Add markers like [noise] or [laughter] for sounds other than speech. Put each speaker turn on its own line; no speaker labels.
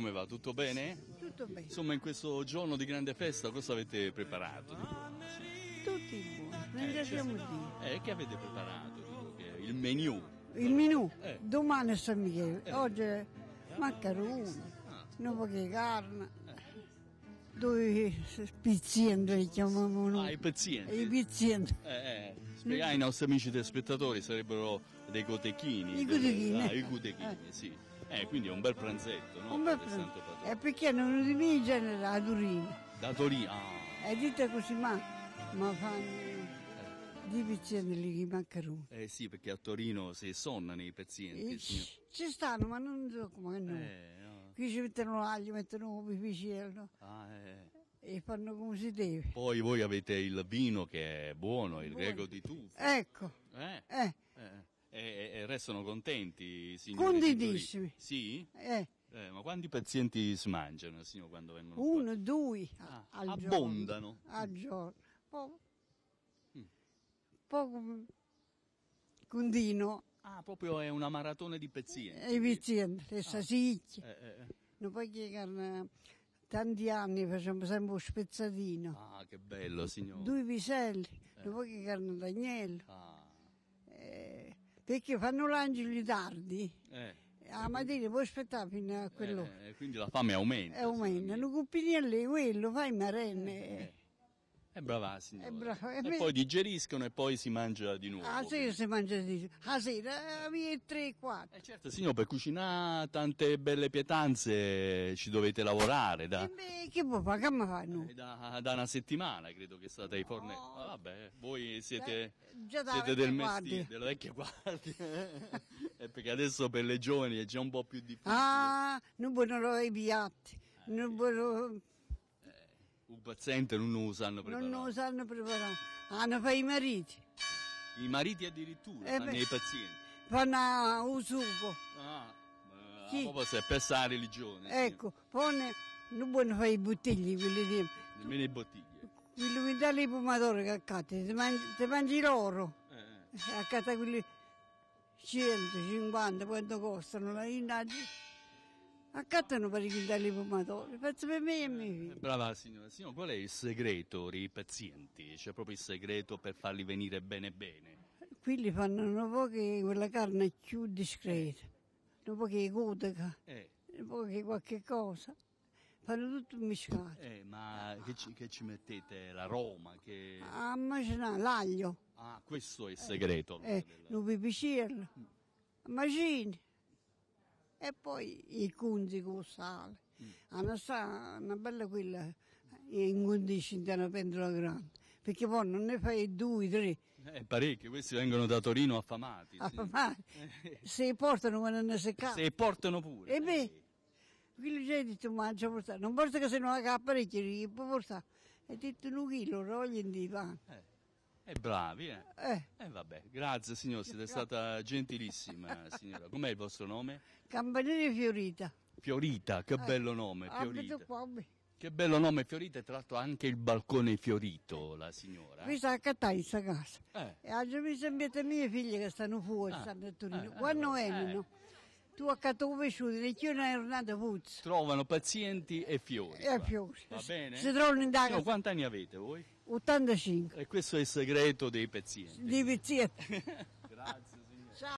come va? Tutto bene? Tutto bene. Insomma, in questo giorno di grande festa cosa avete preparato?
Tutti buoni, ringraziamo eh, Dio.
Eh, che avete preparato? il menù.
Il menù? Eh. Domani è San Michele, eh. oggi maccheroni, ah. un po' di carne. Dove pizzienti li chiamiamo noi. Ah, i pizzienti. I pizzienti.
Eh, eh. Spiegare ai ah, nostri amici telespettatori sarebbero dei cotechini. I cotechini. Ah, i cotechini, eh. sì. Eh, quindi è un bel pranzetto, no? Un bel pranzetto.
Eh, è perché non di me in genere a Torino.
Da Torino, ah.
E eh, dite così, ma, ma fanno... Di vicini li mancano.
Eh sì, perché a Torino si sonnano i pazienti. Eh,
ci stanno, ma non so come no. Eh, no. Qui ci mettono l'aglio, mettono il pipicello. Ah, eh. E fanno come si deve.
Poi voi avete il vino che è buono, il buono. greco di tufo.
Ecco. Eh. eh
e, e restano contenti, signori. Contentissimi. Sì? Eh. Eh, ma quanti pazienti si mangiano, signor, quando vengono Uno,
qua? due ah, al abbondano. giorno. Al giorno. Po- mm. Poco continuo.
Ah, proprio è una maratona di pazienti. I
pazienti, le ah. salsicce. Eh, eh. eh. Non puoi chiedere tanti anni facciamo sempre un spezzatino. Ah,
che bello, signore. Due
piselli, eh. dopo che carne d'agnello. Ah perché fanno l'angelo tardi. Eh. La mattina puoi aspettare fino a quello. Eh,
eh quindi la fame aumenta.
Eh, aumenta. Una cuppinella quello, fai marenne. Eh.
È bravissimo. È
brava. Eh, e, e poi
digeriscono e poi si mangia di nuovo.
A ah, sera si mangia di nuovo. A sera, alle 3, 4. Eh certo, signor,
per cucinare tante belle pietanze ci dovete lavorare. Da... Eh, beh,
che papà, che mi fanno? Eh,
da, da, una settimana credo che state ai fornelli. No. Oh. Ah, vabbè, voi siete,
da, siete del mestiere, della
vecchia guardia.
[laughs]
eh, perché adesso per le giovani è già un po' più difficile.
Ah, non buono i piatti. non buono...
Un paziente non lo sanno preparare.
Non lo sanno preparare, hanno fatto i mariti.
I mariti addirittura, eh fanno beh, i pazienti.
Fanno un sugo. Ah, sì.
è per la religione.
Ecco, sì. poi non buono fare i bottigli, quelli di...
Nemmeno i bottiglie.
Quelli mi dà le pomodoro che accade, ti mangi, mangi l'oro. Eh. eh. Accade quelli 150, quanto costano, la innagine. Accattano per i quintali pomatori, pezzo per me e miei
Brava signora, signora, qual è il segreto dei pazienti? C'è proprio il segreto per farli venire bene bene?
Qui li fanno un po' che quella carne è più discreta, un po' che cotica, eh. un po' che eh. qualche cosa. Fanno tutto mischiato.
Eh, ma che ci, che ci mettete? L'aroma? Che... A macinare, l'aglio. Ah, questo è il segreto. Eh, allora, eh
della... lo pipicello, mm. macini e poi i cunzi con sale. Mm. Una, ah, una bella quella ingondisci eh, in una pentola grande perché poi non ne fai due, tre.
Eh, parecchi, questi vengono da Torino affamati.
Affamati, sì. Eh. se portano quando ne secca. Se
portano pure.
E eh, beh, eh. quello già ha detto, mangia portare, non basta che se non ha capparecchi, li può portare. Ha detto un chilo, rogli in divano. Eh.
E eh, bravi, eh. eh. eh vabbè, grazie signor, siete stata gentilissima eh, signora. Com'è il vostro nome?
Campanile Fiorita.
Fiorita, che eh. bello nome, ah, Fiorita. Qua, che bello nome Fiorita, e tra l'altro anche il balcone fiorito, la signora. Mi sa che sta in questa casa. Eh.
E oggi mi sembrate mie figlie che stanno fuori, ah. stanno a Torino. Quando eh. vengono? Eh, tu a Catovesciuti, Regione Ornata Puzza.
Trovano pazienti e fiori. E
qua. fiori. Va bene? Si trovano in Daga.
quanti anni avete voi? 85. E questo è il segreto dei pazienti.
Di pazienti. [laughs]